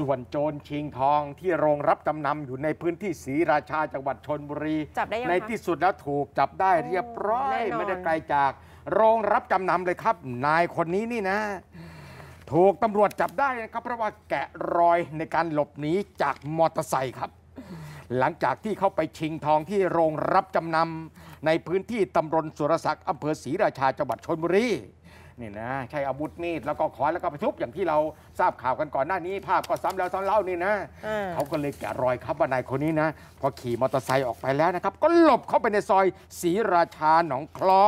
ส่วนโจรชิงทองที่โรงรับจำนำอยู่ในพื้นที่ศรีราชาจังหวัดชนบุรีในที่สุดแล้วถูกจับได้เรียบร้อยไม่ได้ไกลจากโรงรับจำนำเลยครับ นายคนนี้นี่นะ ถูกตำรวจจับได้นะครับ เพราะว่าแกะรอยในการหลบหนีจากมอเตอร์ไซค์ครับ หลังจากที่เข้าไปชิงทองที่โรงรับจำนำในพื้นที่ตำบลสุรศักดิ์อำเภอศรีราชาจังหวัดชนบุรีนี่นะใช้อาวุธมีดแล้วก็ขอนแล้วก็ไปทุบอย่างที่เราทราบข่าวกันก่อนหน้านี้ ภาพก็ซ้ำแล้วซ้ำเล่านี่นะเขาก็เลยแกะรอยครับ ว่านายคนนี้นะพอขี่มอเตอร์ไซค์ออกไปแล้วนะครับ ก็หลบเข้าไปในซอยศรีราชาหนองคลอ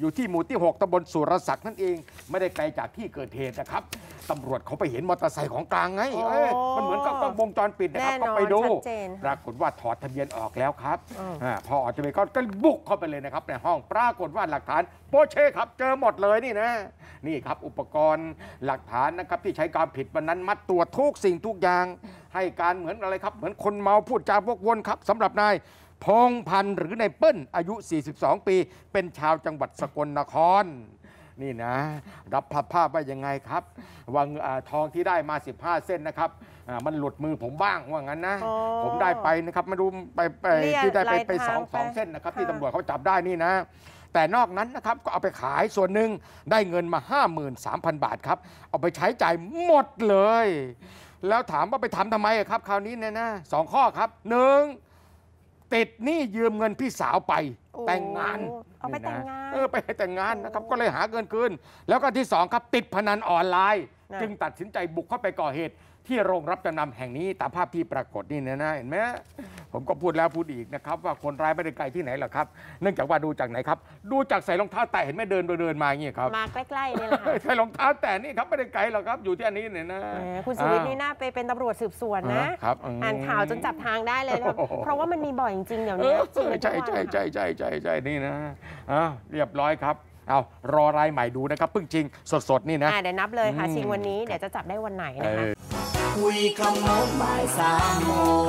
อยู่ที่หมู่ที่ 6ตำบลสุรศักดิ์นั่นเอง ไม่ได้ไกลจากที่เกิดเหตุนะครับตำรวจเขาไปเห็นมอเตอร์ไซค์ของกลางไงเอ้มันเหมือนกับกล้องวงจรปิดนะครับอก็ไปดู ปรากฏว่าถอดทะเบียนออกแล้วครับออพอออกทะเบียนก็ก็บุกเข้าไปเลยนะครับในห้องปรากฏว่าหลักฐาน โปเช่ครับ เจอหมดเลยนี่นะ นี่ครับอุปกรณ์หลักฐานนะครับที่ใช้การผิดวันนั้นมัดตัวทุกสิ่งทุกอย่าง ให้การเหมือนอะไรครับ เหมือนคนเมาพูดจาวกวนครับสำหรับนายพงพันธ์หรือนายเปิ้ลอายุ 42 ปี เป็นชาวจังหวัดสกลนครนี่นะ รับภาพภาพว่ายังไงครับ วังทองที่ได้มา 15 เส้นนะครับมันหลุดมือผมบ้างว่างั้นนะผมได้ไปนะครับไม่รู้ไปไปที่ได้ไปไปสองสองเส้นนะครับที่ตำรวจเขาจับได้นี่นะ แต่นอกนั้นนะครับก็เอาไปขายส่วนหนึ่งได้เงินมา 53,000 บาทครับ เอาไปใช้จ่ายหมดเลย แล้วถามว่าไปทำทำไมครับคราวนี้เนี่ยนะสองข้อครับหนึ่งติดหนี้ยืมเงินพี่สาวไป แต่งงาน เอาไปแต่งงาน เออไปแต่งงานนะครับก็เลยหาเงินคืนแล้วก็ที่สองครับติดพนันออนไลน์ จึงตัดสินใจบุกเข้าไปก่อเหตุ ที่โรงรับจำนำแห่งนี้ ตามภาพที่ปรากฏนี่นะนะเห็นไหมผมก็พูดแล้วพูดอีกนะครับ ว่าคนร้ายไม่ได้ไกลที่ไหนหรอกครับเนื่องจากว่าดูจากไหนครับดูจากใส่รองเท้าแตะเห็นไม่เดินเดินมาอย่างนงี้ครับมาใกล้ๆนี่แหละ่ะใส่รองเท้าแตะนี่ครับไม่ได้ไกลหรอกครับอยู่ที่อันนี้เนี่ยนะคุณสุวิทย์นี่น่าไปเป็นตำรวจสืบสวนนะครับอ่านข่าวจนจับทางได้เลยครับ เพราะว่ามันมีบ่อยจริงๆเดี๋ยวนี้จริงใช่ใช่ใช่ใช่ใช่ใช่นี่นะอ่าเรียบร้อยครับเอารอรายใหม่ดูนะครับเพิ่งจริงสดๆ นี่นะเดี๋ยวนับเลยค่ะชิงวันนี้เดี๋ยวจะจับได้วันไหนนะคะคุยคำโน้นบ่ายสามโมง